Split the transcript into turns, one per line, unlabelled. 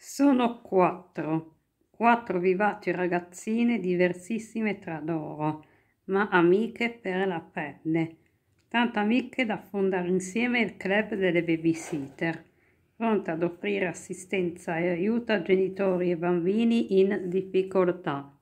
Sono quattro, quattro vivaci ragazzine diversissime tra loro, ma amiche per la pelle, tanto amiche da fondare insieme il club delle babysitter, pronte ad offrire assistenza e aiuto a genitori e bambini in difficoltà.